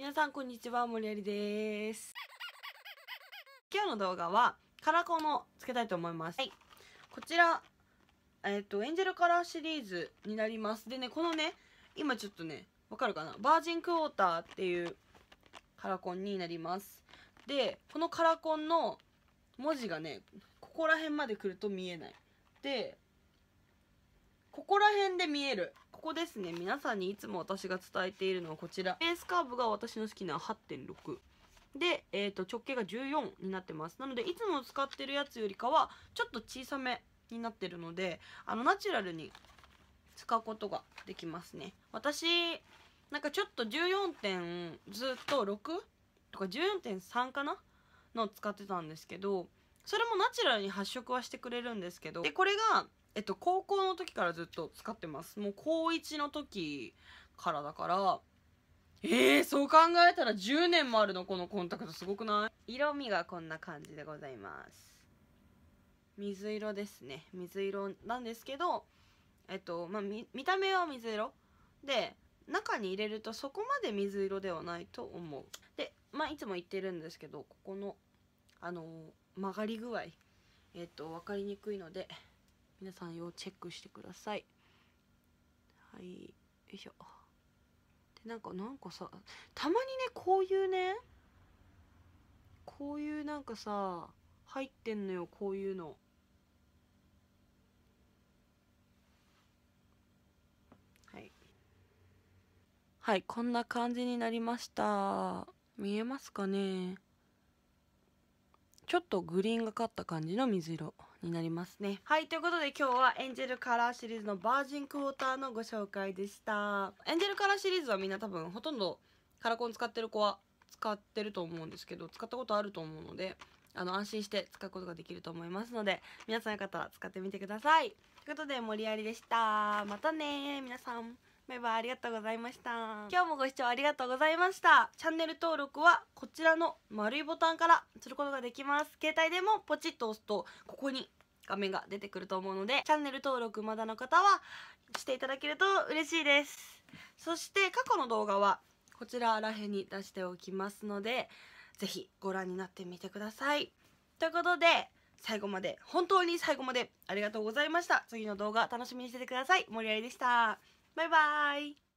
皆さんこんにちは森りです今日の動画はカラコンをつけたいと思います、はい、こちらえっ、ー、とエンジェルカラーシリーズになりますでねこのね今ちょっとねわかるかなバージンクォーターっていうカラコンになりますでこのカラコンの文字がねここら辺まで来ると見えないでここら辺で見えるここですね皆さんにいつも私が伝えているのはこちらベースカーブが私の好きな8.6で、えー、と直径が14になってますなのでいつも使ってるやつよりかはちょっと小さめになってるのであのナチュラルに使うことができますね私なんかちょっと14点ずっと6とか14.3かなの使ってたんですけどそれもナチュラルに発色はしてくれるんですけどでこれが、えっと、高校の時からずっと使ってますもう高1の時からだからえー、そう考えたら10年もあるのこのコンタクトすごくない色味がこんな感じでございます水色ですね水色なんですけどえっとまあ、見た目は水色で中に入れるとそこまで水色ではないと思うでまあいつも言ってるんですけどここのあの曲がり具合えっ、と分かりにくいので皆さん要チェックしてくださいはいよいしょでなんかなんかさたまにねこういうねこういうなんかさ入ってんのよこういうのはいはいこんな感じになりました見えますかねちょっとグリーンがかった感じの水色になりますねはいということで今日はエンジェルカラーシリーズのバージンクォーターのご紹介でしたエンジェルカラーシリーズはみんな多分ほとんどカラコン使ってる子は使ってると思うんですけど使ったことあると思うのであの安心して使うことができると思いますので皆さんよかったら使ってみてくださいということでりありでしたまたね皆さんメバありがとうございました今日もご視聴ありがとうございましたチャンネル登録はこちらの丸いボタンからすることができます携帯でもポチッと押すとここに画面が出てくると思うのでチャンネル登録まだの方はしていただけると嬉しいですそして過去の動画はこちららへんに出しておきますので是非ご覧になってみてくださいということで最後まで本当に最後までありがとうございました次の動画楽しみにしててください森りでしたバイバイ